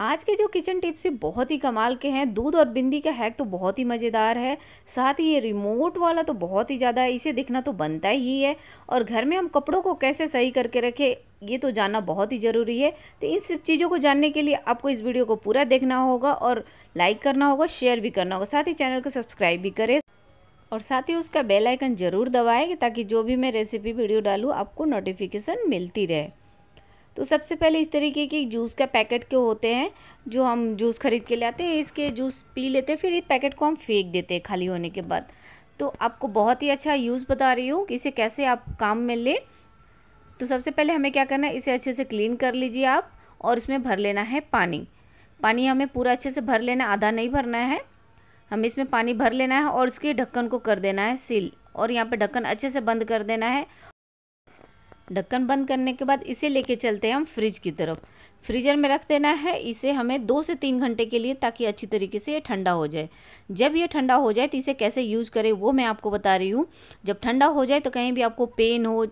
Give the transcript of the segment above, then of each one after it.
आज के जो किचन टिप्स है बहुत ही कमाल के हैं दूध और बिंदी का हैक तो बहुत ही मज़ेदार है साथ ही ये रिमोट वाला तो बहुत ही ज़्यादा है इसे दिखना तो बनता ही है और घर में हम कपड़ों को कैसे सही करके रखें ये तो जानना बहुत ही ज़रूरी है तो इन सब चीज़ों को जानने के लिए आपको इस वीडियो को पूरा देखना होगा और लाइक करना होगा शेयर भी करना होगा साथ ही चैनल को सब्सक्राइब भी करें और साथ ही उसका बेलाइकन ज़रूर दबाएँ ताकि जो भी मैं रेसिपी वीडियो डालूँ आपको नोटिफिकेशन मिलती रहे तो सबसे पहले इस तरीके के जूस का पैकेट के होते हैं जो हम जूस खरीद के ले आते हैं इसके जूस पी लेते हैं फिर इस पैकेट को हम फेंक देते हैं खाली होने के बाद तो आपको बहुत ही अच्छा यूज़ बता रही हूँ कि इसे कैसे आप काम में लें तो सबसे पहले हमें क्या करना है इसे अच्छे से क्लीन कर लीजिए आप और इसमें भर लेना है पानी पानी हमें पूरा अच्छे से भर लेना आधा नहीं भरना है हमें इसमें पानी भर लेना है और इसके ढक्कन को कर देना है सील और यहाँ पे ढक्कन अच्छे से बंद कर देना है ढक्कन बंद करने के बाद इसे लेके चलते हैं हम फ्रिज की तरफ फ्रीजर में रख देना है इसे हमें दो से तीन घंटे के लिए ताकि अच्छी तरीके से ये ठंडा हो जाए जब ये ठंडा हो जाए तो इसे कैसे यूज़ करें वो मैं आपको बता रही हूँ जब ठंडा हो जाए तो कहीं भी आपको पेन हो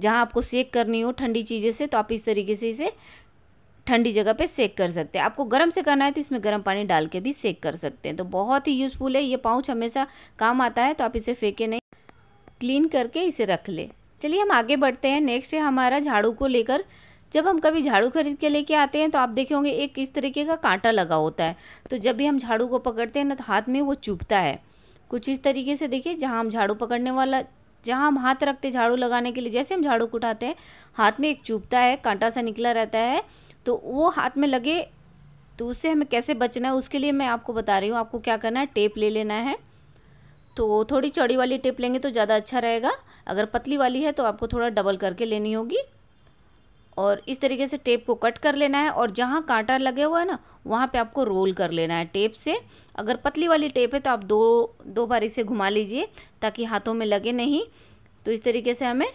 जहाँ आपको सेक करनी हो ठंडी चीज़ें से तो आप इस तरीके से इसे ठंडी जगह पे सेक कर सकते हैं आपको गर्म से करना है तो इसमें गर्म पानी डाल के भी सेक कर सकते हैं तो बहुत ही यूज़फुल है ये पाउच हमेशा काम आता है तो आप इसे फेंके नहीं क्लीन करके इसे रख लें चलिए हम आगे बढ़ते हैं नेक्स्ट है हमारा झाड़ू को लेकर जब हम कभी झाड़ू खरीद के लेके आते हैं तो आप देखे होंगे एक इस तरीके का कांटा लगा होता है तो जब भी हम झाड़ू को पकड़ते हैं ना तो हाथ में वो चुभता है कुछ इस तरीके से देखिए जहाँ हम झाड़ू पकड़ने वाला जहाँ हम हाथ रखते झाड़ू लगाने के लिए जैसे हम झाड़ू को उठाते हैं हाथ में एक चुभता है कांटा सा निकला रहता है तो वो हाथ में लगे तो उससे हमें कैसे बचना है उसके लिए मैं आपको बता रही हूँ आपको क्या करना है टेप ले लेना है तो थोड़ी चौड़ी वाली टेप लेंगे तो ज़्यादा अच्छा रहेगा अगर पतली वाली है तो आपको थोड़ा डबल करके लेनी होगी और इस तरीके से टेप को कट कर लेना है और जहाँ कांटा लगे हुआ है ना वहाँ पे आपको रोल कर लेना है टेप से अगर पतली वाली टेप है तो आप दो दो बार इसे घुमा लीजिए ताकि हाथों में लगे नहीं तो इस तरीके से हमें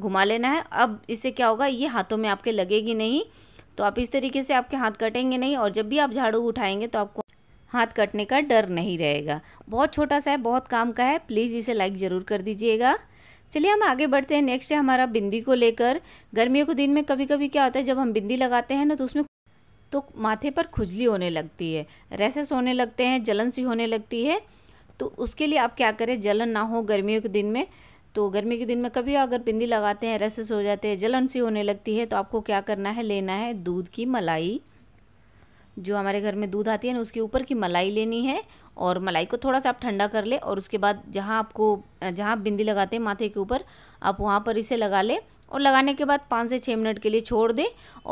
घुमा लेना है अब इससे क्या होगा ये हाथों में आपके लगेगी नहीं तो आप इस तरीके से आपके हाथ कटेंगे नहीं और जब भी आप झाड़ू उठाएंगे तो आपको हाथ कटने का डर नहीं रहेगा बहुत छोटा सा है बहुत काम का है प्लीज़ इसे लाइक ज़रूर कर दीजिएगा चलिए हम आगे बढ़ते हैं नेक्स्ट है हमारा बिंदी को लेकर गर्मियों के दिन में कभी कभी क्या होता है जब हम बिंदी लगाते हैं ना तो उसमें तो माथे पर खुजली होने लगती है रेसेस होने लगते हैं जलन सी होने लगती है तो उसके लिए आप क्या करें जलन ना हो गर्मियों के दिन में तो गर्मी के दिन में कभी अगर बिंदी लगाते हैं रेसेस हो जाते हैं जलन सी होने लगती है तो आपको क्या करना है लेना है दूध की मलाई जो हमारे घर में दूध आती है ना उसके ऊपर की मलाई लेनी है और मलाई को थोड़ा सा आप ठंडा कर ले और उसके बाद जहाँ आपको जहाँ आप बिंदी लगाते हैं माथे के ऊपर आप वहाँ पर इसे लगा लें और लगाने के बाद पाँच से छः मिनट के लिए छोड़ दें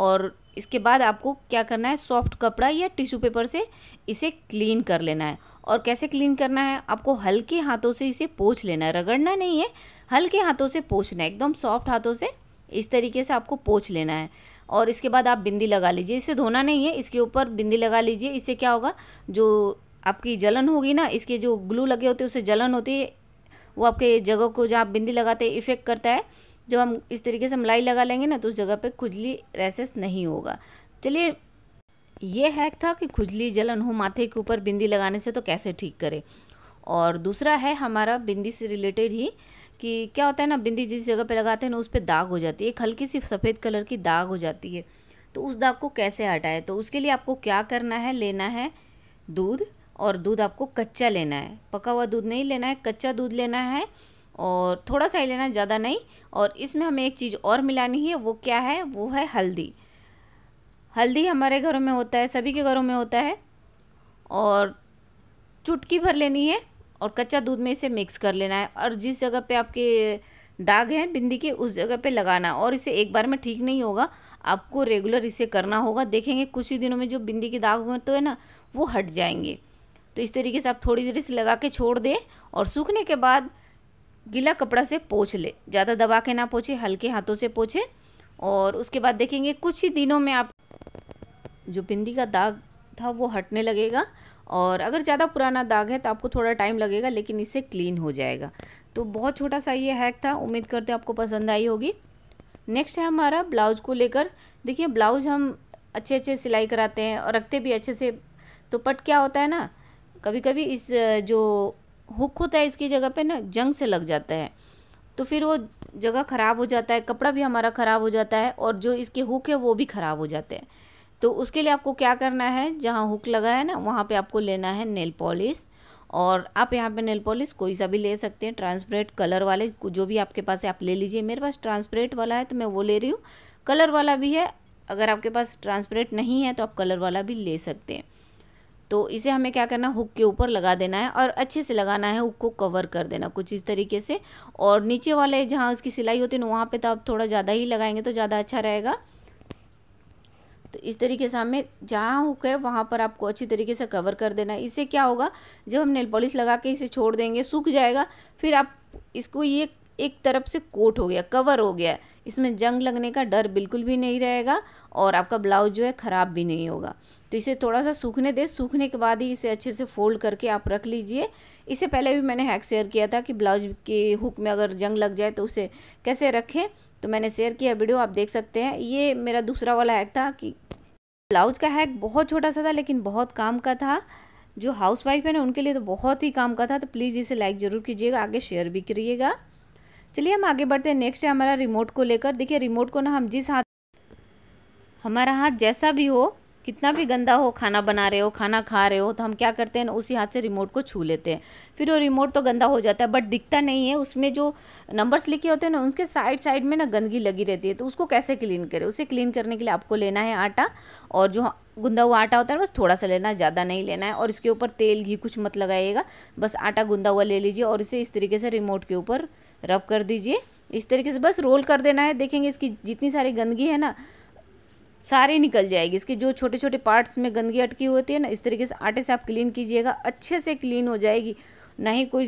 और इसके बाद आपको क्या करना है सॉफ्ट कपड़ा या टिश्यू पेपर से इसे क्लीन कर लेना है और कैसे क्लीन करना है आपको हल्के हाथों से इसे पोछ लेना है रगड़ना नहीं है हल्के हाथों से पोछना है एकदम सॉफ्ट हाथों से इस तरीके से आपको पोछ लेना है और इसके बाद आप बिंदी लगा लीजिए इसे धोना नहीं है इसके ऊपर बिंदी लगा लीजिए इससे क्या होगा जो आपकी जलन होगी ना इसके जो ग्लू लगे होते हैं उससे जलन होती है वो आपके जगह को जहाँ बिंदी लगाते इफ़ेक्ट करता है जब हम इस तरीके से मलाई लगा लेंगे ना तो उस जगह पे खुजली रेसेस नहीं होगा चलिए ये हैक था कि खुजली जलन हो माथे के ऊपर बिंदी लगाने से तो कैसे ठीक करें और दूसरा है हमारा बिंदी से रिलेटेड ही कि क्या होता है ना बिंदी जिस जगह पे लगाते हैं ना उस पर दाग हो जाती है एक हल्की सी सफ़ेद कलर की दाग हो जाती है तो उस दाग को कैसे हटाए तो उसके लिए आपको क्या करना है लेना है दूध और दूध आपको कच्चा लेना है पका हुआ दूध नहीं लेना है कच्चा दूध लेना है और थोड़ा सा ही लेना है ज़्यादा नहीं और इसमें हमें एक चीज़ और मिलानी है वो क्या है वो है हल्दी हल्दी हमारे घरों में होता है सभी के घरों में होता है और चुटकी भर लेनी है और कच्चा दूध में इसे मिक्स कर लेना है और जिस जगह पे आपके दाग हैं बिंदी के उस जगह पे लगाना है और इसे एक बार में ठीक नहीं होगा आपको रेगुलर इसे करना होगा देखेंगे कुछ ही दिनों में जो बिंदी के दाग हुए तो है ना वो हट जाएंगे तो इस तरीके से आप थोड़ी देर से लगा के छोड़ दें और सूखने के बाद गीला कपड़ा से पोछ ले ज़्यादा दबा के ना पोछे हल्के हाथों से पोछे और उसके बाद देखेंगे कुछ ही दिनों में आप जो बिंदी का दाग था वो हटने लगेगा और अगर ज़्यादा पुराना दाग है तो आपको थोड़ा टाइम लगेगा लेकिन इससे क्लीन हो जाएगा तो बहुत छोटा सा ये हैक था उम्मीद करते आपको पसंद आई होगी नेक्स्ट है हमारा ब्लाउज को लेकर देखिए ब्लाउज हम अच्छे अच्छे सिलाई कराते हैं और रखते भी अच्छे से तो पट क्या होता है ना कभी कभी इस जो हुक होता है इसकी जगह पे ना जंग से लग जाता है तो फिर वो जगह ख़राब हो जाता है कपड़ा भी हमारा ख़राब हो जाता है और जो इसके हुक है वो भी ख़राब हो जाते हैं तो उसके लिए आपको क्या करना है जहाँ हुक लगा है ना वहाँ पे आपको लेना है नेल पॉलिश और आप यहाँ पे नेल पॉलिश कोई सा भी ले सकते हैं ट्रांसपेरेंट कलर वाले जो भी आपके पास है आप ले लीजिए मेरे पास ट्रांसपेरेंट वाला है तो मैं वो ले रही हूँ कलर वाला भी है अगर आपके पास ट्रांसपेरेंट नहीं है तो आप कलर वाला भी ले सकते हैं तो इसे हमें क्या करना हुक के ऊपर लगा देना है और अच्छे से लगाना है हुक को कवर कर देना कुछ इस तरीके से और नीचे वाले जहाँ उसकी सिलाई होती है ना वहाँ पर तो आप थोड़ा ज़्यादा ही लगाएंगे तो ज़्यादा अच्छा रहेगा तो इस तरीके से हमें जहाँ हुक है वहाँ पर आपको अच्छी तरीके से कवर कर देना है इससे क्या होगा जब हम नेल पॉलिश लगा के इसे छोड़ देंगे सूख जाएगा फिर आप इसको ये एक तरफ से कोट हो गया कवर हो गया इसमें जंग लगने का डर बिल्कुल भी नहीं रहेगा और आपका ब्लाउज जो है ख़राब भी नहीं होगा तो इसे थोड़ा सा सूखने दे सूखने के बाद ही इसे अच्छे से फोल्ड करके आप रख लीजिए इससे पहले भी मैंने हैक शेयर किया था कि ब्लाउज के हुक में अगर जंग लग जाए तो उसे कैसे रखें तो मैंने शेयर किया वीडियो आप देख सकते हैं ये मेरा दूसरा वाला हैक था कि ब्लाउज का हैक बहुत छोटा सा था लेकिन बहुत काम का था जो हाउस वाइफ है ना उनके लिए तो बहुत ही काम का था तो प्लीज़ इसे लाइक ज़रूर कीजिएगा आगे शेयर भी करिएगा चलिए हम आगे बढ़ते हैं नेक्स्ट है हमारा रिमोट को लेकर देखिए रिमोट को ना हम जिस हाथ हमारा हाथ जैसा भी हो कितना भी गंदा हो खाना बना रहे हो खाना खा रहे हो तो हम क्या करते हैं ना उसी हाथ से रिमोट को छू लेते हैं फिर वो रिमोट तो गंदा हो जाता है बट दिखता नहीं है उसमें जो नंबर्स लिखे होते हैं ना उसके साइड साइड में ना गंदगी लगी रहती है तो उसको कैसे क्लीन करें उसे क्लीन करने के लिए आपको लेना है आटा और जो गुंदा हुआ आटा होता है बस थोड़ा सा लेना है ज़्यादा नहीं लेना है और इसके ऊपर तेल घी कुछ मत लगाइएगा बस आटा गुंदा हुआ ले लीजिए और इसे इस तरीके से रिमोट के ऊपर रब कर दीजिए इस तरीके से बस रोल कर देना है देखेंगे इसकी जितनी सारी गंदगी है ना सारी निकल जाएगी इसके जो छोटे छोटे पार्ट्स में गंदगी अटकी होती है ना इस तरीके से आटे से आप क्लीन कीजिएगा अच्छे से क्लीन हो जाएगी ना ही कोई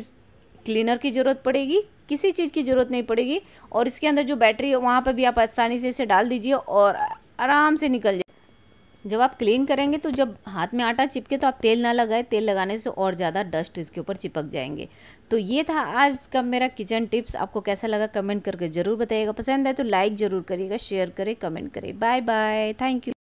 क्लीनर की ज़रूरत पड़ेगी किसी चीज़ की ज़रूरत नहीं पड़ेगी और इसके अंदर जो बैटरी है वहाँ पर भी आप आसानी से इसे डाल दीजिए और आराम से निकल जाए जब आप क्लीन करेंगे तो जब हाथ में आटा चिपके तो आप तेल ना लगाए तेल लगाने से और ज़्यादा डस्ट इसके ऊपर चिपक जाएंगे तो ये था आज का मेरा किचन टिप्स आपको कैसा लगा कमेंट करके ज़रूर बताइएगा पसंद है तो लाइक ज़रूर करिएगा शेयर करें कमेंट करें बाय बाय थैंक यू